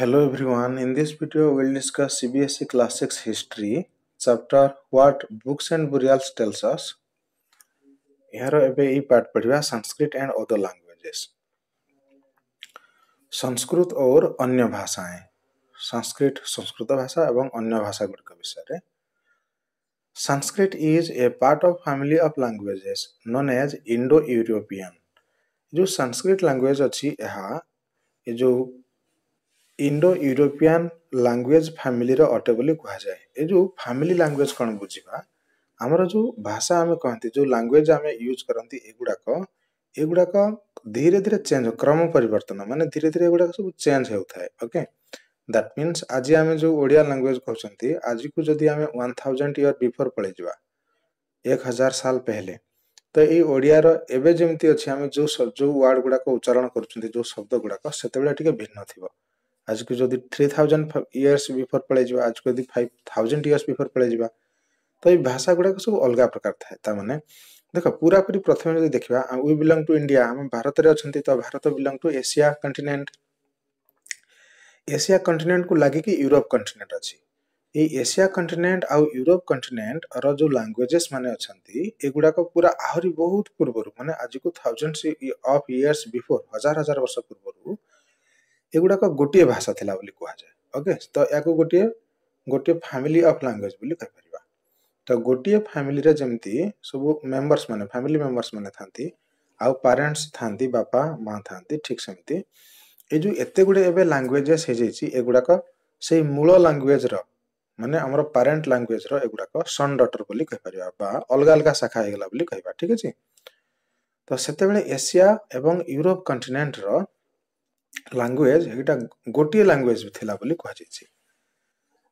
Hello everyone, in this video we will discuss CBSE Classics history chapter what books and burials tells us. ଏହାର ଏବେ ଏଇ part ପଢ଼ିବା ସଂସ୍କୃତ and other ଲାଙ୍ଗୁଏଜେସ୍ ସଂସ୍କୃତ और ଅନ୍ୟ ଭାଷାଏଁ संस्कृत संस्कृत भाषा एवं अन्य भाषा गुड़िक विषय Sanskrit is a part of family of languages known as Indo European जो संस्कृत लैंग्वेज अच्छी यहाँ जो ଇଣ୍ଡୋ ୟୁରୋପିଆନ୍ ଲାଙ୍ଗୁଏଜ୍ ଫ୍ୟାମିଲିର ଅଟେ ବୋଲି କୁହାଯାଏ ଏ ଯେଉଁ ଫ୍ୟାମିଲି ଲାଙ୍ଗୁଏଜ୍ କ'ଣ ବୁଝିବା ଆମର ଯେଉଁ ଭାଷା ଆମେ କହନ୍ତି ଯେଉଁ ଲାଙ୍ଗୁଏଜ୍ ଆମେ ୟୁଜ୍ କରନ୍ତି ଏଗୁଡ଼ାକ ଏଗୁଡ଼ାକ ଧୀରେ ଧୀରେ ଚେଞ୍ଜ କ୍ରମ ପରିବର୍ତ୍ତନ ମାନେ ଧୀରେ ଧୀରେ ଏଗୁଡ଼ାକ ସବୁ ଚେଞ୍ଜ ହେଉଥାଏ ଓକେ ଦ୍ୟାଟ୍ ମିନ୍ସ ଆଜି ଆମେ ଯେଉଁ ଓଡ଼ିଆ ଲାଙ୍ଗୁଏଜ୍ କହୁଛନ୍ତି ଆଜିକୁ ଯଦି ଆମେ ୱାନ୍ ଥାଉଜେଣ୍ଡ ଇୟର୍ ବିଫୋର୍ ପଳେଇଯିବା ଏକ ହଜାର ସାଲ ପେହେଲେ ତ ଏଇ ଓଡ଼ିଆର ଏବେ ଯେମିତି ଅଛି ଆମେ ଯେଉଁ ଯେଉଁ ୱାର୍ଡ଼ ଗୁଡ଼ାକ ଉଚ୍ଚାରଣ କରୁଛନ୍ତି ଯେଉଁ ଶବ୍ଦ ଗୁଡ଼ାକ ସେତେବେଳେ ଟିକେ ଭିନ୍ନ ଥିବ आज को जो थ्री थाउजेंड इयर्स बिफोर पड़े जा आज को जो फाइव थाउजेंड इयर्स बिफोर पलि जा तो ये भाषा गुड़ाक सब अलग प्रकार था मैंने देख पूरा पूरी प्रथम जब देखा वी बिलंग टू इंडिया आम भारत अच्छा तो Bharat belong to Asia continent Asia continent को लगे कि यूरोप कंटिनेंट अच्छी एसिया कंटिनेंट आउ यूरोप कंटिनेंट रो लांगुएजेस मैंने अच्छा एगुड़ाक पूरा आहरी बहुत पूर्व मानने आज को थाउजेंड्स अफ इयर्स बिफोर हजार हजार वर्ष पूर्व एगुडाक गोटे भाषा इलाली कहाँ ओके त याको गोटे गोटे फ्यामिली अफ ल्याङ्गेज तो त गोटे रे जेमि सब मेम्बर्स माने फ्यामिली मेम्बर्स माने थांती आउँ पेरेंट्स थाहा बापा मात्रै गुड एङ्गुएजेसक मूल लाएज र पेरेंट प्यारेन्ट ल्याङुएजर एगुडाक सन डटर पनि पार अलगा अलगा शाखा हैगलाब् सेते बेले एशिया एवं युरोप कन्टिन ଲାଙ୍ଗୁଏଜ୍ ଏଇଟା ଗୋଟିଏ ଲାଙ୍ଗୁଏଜ୍ ଥିଲା ବୋଲି କୁହାଯାଇଛି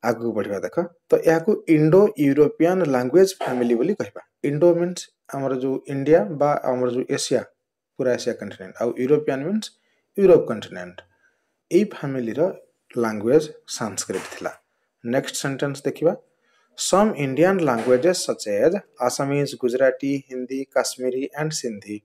ଆଗକୁ ବଢ଼ିବା ଦେଖ ତ ଏହାକୁ ଇଣ୍ଡୋ ୟୁରୋପିଆନ୍ ଲାଙ୍ଗୁଏଜ୍ ଫ୍ୟାମିଲି ବୋଲି କହିବା ଇଣ୍ଡୋ ମିନ୍ସ ଆମର ଯେଉଁ ଇଣ୍ଡିଆ ବା ଆମର ଯେଉଁ ଏସିଆ ପୁରା ଏସିଆ କଣ୍ଟିନେଣ୍ଟ ଆଉ ୟୁରୋପିଆନ୍ ମିନ୍ସ ୟୁରୋପ କଣ୍ଟିନେଣ୍ଟ ଏଇ ଫ୍ୟାମିଲିର ଲାଙ୍ଗୁଏଜ୍ ସାଂସ୍କ୍ରିଟ ଥିଲା ନେକ୍ସଟ ସେଣ୍ଟେନ୍ସ ଦେଖିବା some Indian languages such as Assamese Gujarati Hindi Kashmiri and Sindhi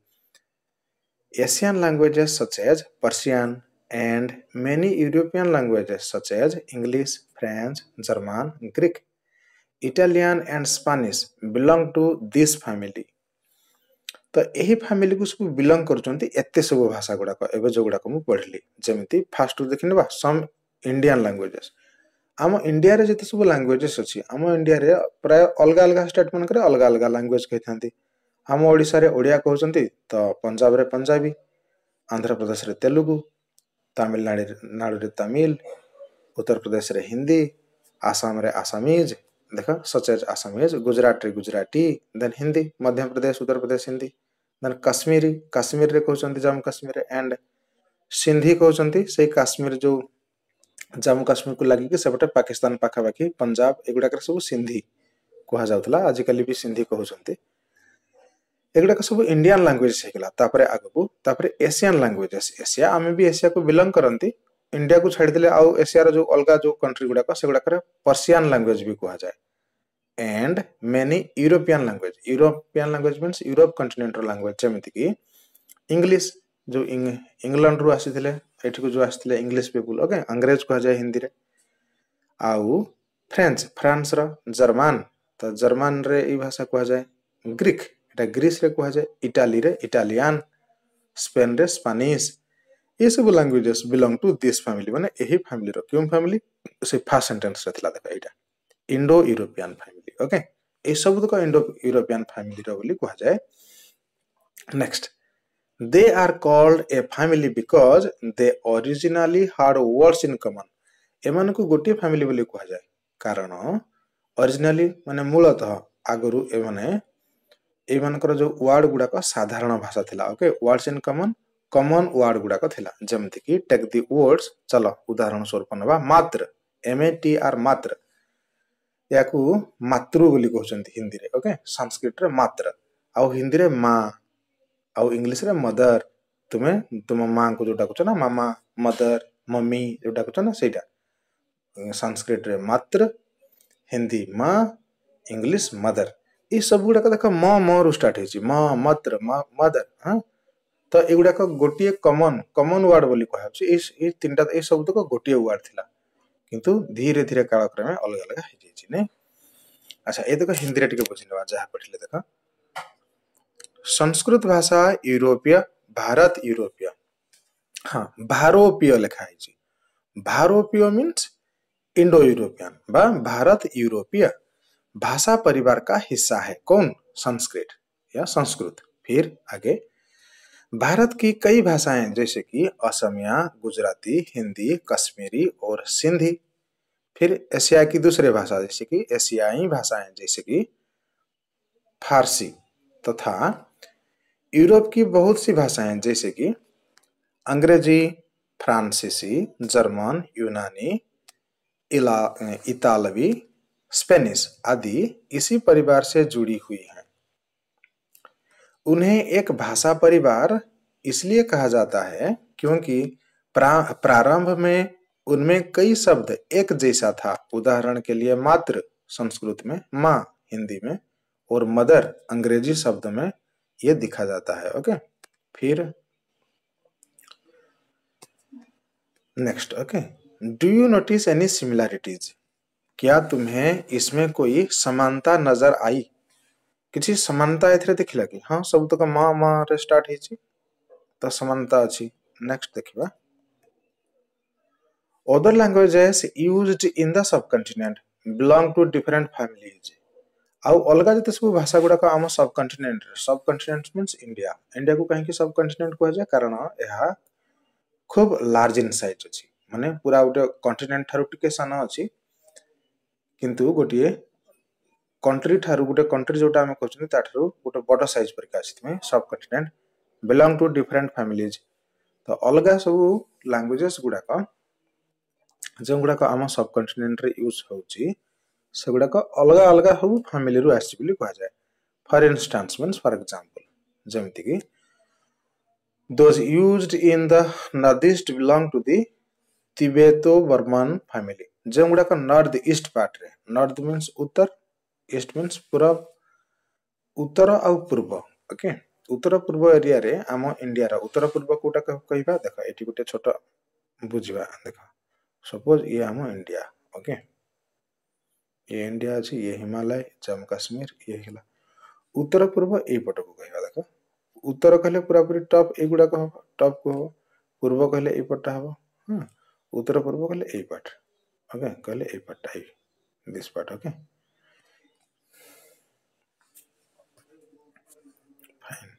Asian languages such as Persian and many european languages such as english french german greek italian and spanish belong to this family to यही family को सब belong करछन्ती एते सब भाषा गोडा को एबे जो गोडा को पढली जमेती फर्स्ट देखिनबा सम इंडियन लैंग्वेजेस हम इंडिया रे जते सब लैंग्वेजेस अछि हम इंडिया रे प्राय अलगा अलगा स्टेट मन करे अलगा अलगा लैंग्वेज कहिथान्ती हम ओडिसा रे ओडिया कहउछन्ती त पंजाब रे पंजाबी आंध्र प्रदेश रे तेलुगु तमिलनाडु तमिल उत्तर प्रदेश रे हिंदी आसाम रे आसामीज देख सचेज आसामीज गुजरात रे गुजराटी देन हिंदी मध्य प्रदेश उत्तर प्रदेश हिंदी देन कश्मीरी कश्मीर रे कहते जम्मू काश्मीर एंड सिंधी कहते से काश्मीर जो जम्मू काश्मीर को लगिकी सेपटे पाकिस्तान पाखापाखी पंजाब एगुड़ाक सब सिंधी କୁହାଯାଉଥିଲା भी सिंधी कहते हैं एगुडाक सब इंडियान लांगुएज होगा आगू एसियान लांगुएजेस एसिया आम भी एसिया को बिलंग करती इंडिया को छाड़ी आउ एसीआर जो अलग जो कंट्री गुड़ाक से गुड़ाक पर्सीआन लांगुएज भी कह जाए and many European language European language mean Europe कंटिनेटर लांगुएज जमीक इंग्लीश जो इंग्लैंड रू आसी जो आसते इंग्लीश पीपुल ओके अंग्रेज कह जाए हिंदी रे आउ फ्रेंच फ्रांस रर्मान तो जर्मान रे ये भाषा कह जाए ग्रीक এটা গ্রিসরে কুহযায় ইটালিরে ইটালিয়ান স্পেনরে স্পানিশ ଏସବୁ languages belong to this family ମାନେ ଏହି ଫ୍ୟାମିଲିର କେଉଁ ଫ୍ୟାମିଲି ସେ ଫାର୍ଷ୍ଟ ସେଣ୍ଟେନ୍ସରେ ଥିଲା ଦେଖ ଏଇଟା ଇଣ୍ଡୋ ୟୁରୋପିଆନ୍ ଫ୍ୟାମିଲି ଓକେ ଏସବୁ ତକ ଇଣ୍ଡୋ ୟୁରୋପିଆନ୍ ଫ୍ୟାମିଲିର ବୋଲି କୁହାଯାଏ next they are called a family because they originally had words in common ଏମାନଙ୍କୁ ଗୋଟିଏ ଫ୍ୟାମିଲି ବୋଲି କୁହାଯାଏ କାରଣ ଅରିଜିନାଲି ମାନେ ମୂଳତଃ ଆଗରୁ ଏମାନେ मानकर जो वार्ड गुड़ाक साधारण भाषा था okay words in common common word गुड़ाक जमीक टेक् दि वर्ड्स चल उदाहरण स्वरूप ना मात्र एम ए टी आर मात्र या मातृ बोली कहते हैं हिंदी में ओके संस्कृत रे मात्र आउ हिंदी रे माँ इंग्लिश रे मदर तुम्हें तुम माँ को जो कह ना मामा मदर मम्मी जो कह ना से संस्कृत रे मात्र हिंदी माँ इंग्लिश मदर ଏସବୁ ଦେଖ ମ ମରୁ ଷ୍ଟାର୍ଟ ହେଇଛି ମ ମତ୍ର ମଦର ହଁ ତ ଏଗୁଡାକ ଗୋଟିଏ କମନ କମନ ୱାର୍ଡ ବୋଲି କୁହାଯାଉଛି ଏଇ ତିନିଟା ଏ ସବୁତକ ଗୋଟିଏ ୱାର୍ଡ ଥିଲା କିନ୍ତୁ ଧୀରେ ଧୀରେ କାଳକ୍ରମେ ଅଲଗା ଅଲଗା ହେଇଯାଇଛି ନାଇଁ ଆଚ୍ଛା ଏ ଦେଖ ହିନ୍ଦୀରେ ଟିକେ ବୁଝିନେବା ଯାହା ପଢିଲେ ଦେଖ संस्कृत भाषा यूरोपीय भारत यूरोपीय हाँ भारोपीय लिखा है जी भारोपीय मीन्स इंडो यूरोपियन बा भारत यूरोपीय भाषा परिवार का हिस्सा है कौन संस्कृत या संस्कृत फिर आगे भारत की कई भाषाएं जैसे कि असमिया गुजराती हिंदी कश्मीरी और सिंधी फिर एशिया की दूसरे भाषा जैसे कि एशियाई भाषाएं जैसे कि फारसी तथा तो यूरोप की बहुत सी भाषाएं जैसे कि अंग्रेजी फ्रांसीसी जर्मन यूनानी इला इतालवी स्पेनिश आदि इसी परिवार से जुड़ी हुई हैं उन्हें एक भाषा परिवार इसलिए कहा जाता है क्योंकि प्रारंभ में उनमें कई शब्द एक जैसा था उदाहरण के लिए मात्र संस्कृत में माँ हिंदी में और मदर अंग्रेजी शब्द में ये दिखा जाता है ओके फिर next okay do you notice any similarities क्या तुम्हें इसमें कोई समानता नजर आई किसी समानता इतने लगे हाँ सब तो माँ माँ रे स्टार्ट है तो समानता अच्छी नेक्स्ट देखा other languages use in the subcontinent belong to different families आउ अलग जिते सब भाषा गुड़ाक आम सब कंटिनेंट सब कंटिनेंट मीन इंडिया इंडिया को कहीं सब कंटिनेंट कह जाए कारण यह खूब लार्ज इन सैज अच्छी मानने पूरा गोटे कंटिनेंट ठार्ट सान अच्छी किंतु गोटे कंट्री ठारू गोटे कंट्री जो कहते गोटे बड़ सैज पर subcontinent belong to different families तो अलग सब लांगुएजेस गुड़ाक जो गुड़ाक आम सब कंटिनेंट यूज गुडाक अलग अलग सब फैमिली आसी जाए for instance mean for example जमीक those use in the northeast belong to the Tibeto Burman family जमगढ़ गुडाक north east part north north उत्तर ईस्ट मीन्स पूरा उत्तर आउ पूर्व ओके उत्तर पूर्व एरिया रे आम इंडिया रा उत्तर पूर्व कोटा कह देख एठी गोटे छोट बुझा देख सपोज ये आम इंडिया ओके ये इंडिया अच्छे ये हिमालय जम्मू काश्मीर ये है उत्तर पूर्व यपट को कह देख उत्तर कहले पूरा पूरी टप एगुड़ा हम टप को हम पूर्व कहले यपटा हम उत्तर पूर्व कहले यपट okay curly a part type this part okay fine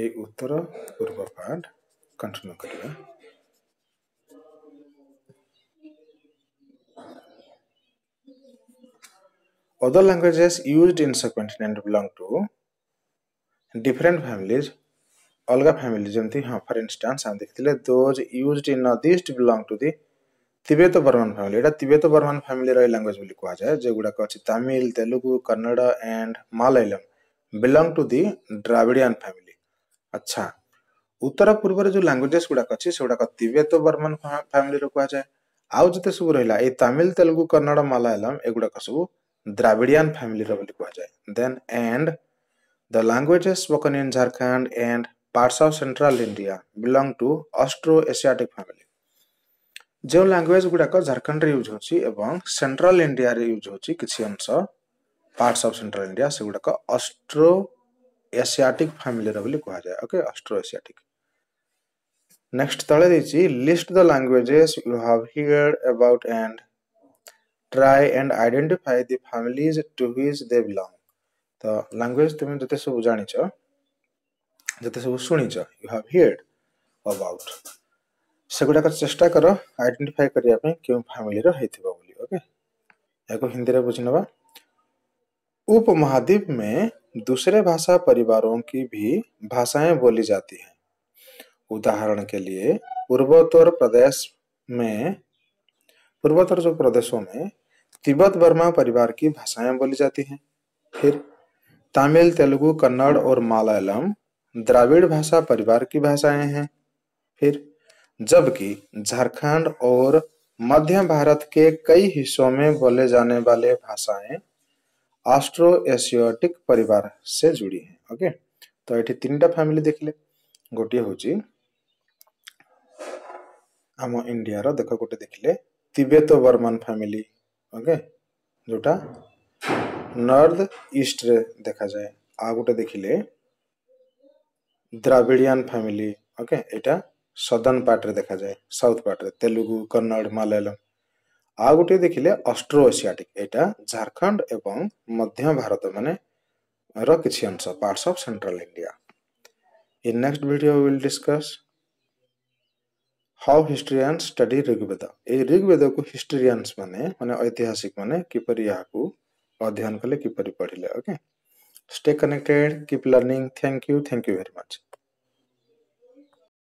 ए उत्तर पूर्व पार्ट कंटिन्यू करवा other languages used in subcontinent belong to different families ଅଲଗା ଫ୍ୟାମିଲି ଯେମିତି ହଁ ଫର୍ ଇନଷ୍ଟାନ୍ସ ଆମେ ଦେଖିଥିଲେ those use in north east belong to the Tibeto Burman family ଏଇଟା ତିବେତ ବର୍ମାନ ଫ୍ୟାମିଲିର ଏଇ ଲାଙ୍ଗୁଏଜ୍ ବୋଲି କୁହାଯାଏ ଯେଉଁଗୁଡ଼ାକ ଅଛି Tamil Telugu Kannada and Malayalam belong to the Dravidian family ଆଚ୍ଛା ଉତ୍ତର ପୂର୍ବରେ ଯେଉଁ ଲାଙ୍ଗୁଏଜେସ୍ ଗୁଡ଼ାକ ଅଛି ସେଗୁଡ଼ାକ ତିବେତ ବର୍ମାନ ଫ୍ୟାମିଲିର କୁହାଯାଏ ଆଉ ଯେତେ ସବୁ ରହିଲା ଏଇ ତାମିଲ ତେଲୁଗୁ କନ୍ନଡ଼ ମାଲାୟାଲମ୍ ଏଗୁଡ଼ାକ ସବୁ ଦ୍ରାବିଡ଼ିଆନ୍ ଫ୍ୟାମିଲିର ବୋଲି କୁହାଯାଏ then and the languages spoken in Jharkhand and parts of central India belong to Austro-Asiatic family. ଯେଉଁ ଲାଙ୍ଗୁଏଜ୍ ଗୁଡ଼ାକ ଝାଡ଼ଖଣ୍ଡରେ ୟୁଜ୍ ହେଉଛି ଏବଂ ସେଣ୍ଟ୍ରାଲ ଇଣ୍ଡିଆରେ ୟୁଜ୍ ହେଉଛି କିଛି ଅଂଶ ପାର୍ଟସ୍ ଅଫ୍ ସେଣ୍ଟ୍ରାଲ ଇଣ୍ଡିଆ ସେଗୁଡ଼ାକ ଅଷ୍ଟ୍ରୋ ଏସିଆଟିକ୍ ଫ୍ୟାମିଲିର ବୋଲି କୁହାଯାଏ ଓକେ ଅଷ୍ଟ୍ରୋ ଏସିଆଟିକ୍ ନେକ୍ସଟ ତଳେ ଦେଇଛି list the languages you have heard about and try and identify the families to which they belong ତ ଲାଙ୍ଗୁଏଜ୍ ତୁମେ ଯେତେ ସବୁ ଜାଣିଛ ଯେତେ ସବୁ ଶୁଣିଛ ୟୁ ହାଭ୍ ହିୟର୍ଡ ଆବାଉଟ୍ ସେଗୁଡ଼ାକ ଚେଷ୍ଟା କର ଆଇଡେଣ୍ଟିଫାଏ କରିବା ପାଇଁ କେଉଁ ଫ୍ୟାମିଲିର ହେଇଥିବ ବୋଲି ଓକେ ଏହାକୁ ହିନ୍ଦୀରେ ବୁଝିନେବା उपमहाद्वीप में दूसरे भाषा परिवारों की भी भाषाएं बोली जाती हैं उदाहरण के लिए पूर्वोत्तर प्रदेश में पूर्वोत्तर जो प्रदेशों में तिब्बत वर्मा परिवार की भाषाएं बोली जाती हैं फिर तमिल तेलुगु कन्नड़ और मलयालम द्राविड़ भाषा परिवार की भाषाएं हैं फिर जबकि झारखंड और मध्य भारत के कई हिस्सों में बोले जाने वाले भाषाएं ऑस्ट्रो एशियोटिक परिवार से जुड़ी हैं ओके तो ये तीन टा फैमिली देख ले गोटे हूँ आम इंडियार देख गोटे देखिले तिबेत बर्मन फैमिली ओके जोटा नर्थ ईस्ट्रे देखा जाए आ गोटे देखिले द्राविडिया फ्यामिली ओके एटा सदर्न पार्टी देखाए साउथ पर्टे तेलुगु कन्नड मलयालम आ गोटे देखिले अस्ट्रो एसियाटिक एटा झारखण्ड एवं मध्य भारत अंश मट of central India how study Rigveda एग्वेदको हिस्ट्रिया म ऐतिहासिक मिपरि यहाँ अध्ययन कले कपरि पढिओक Stay connected, keep learning. Thank you. Thank you very much.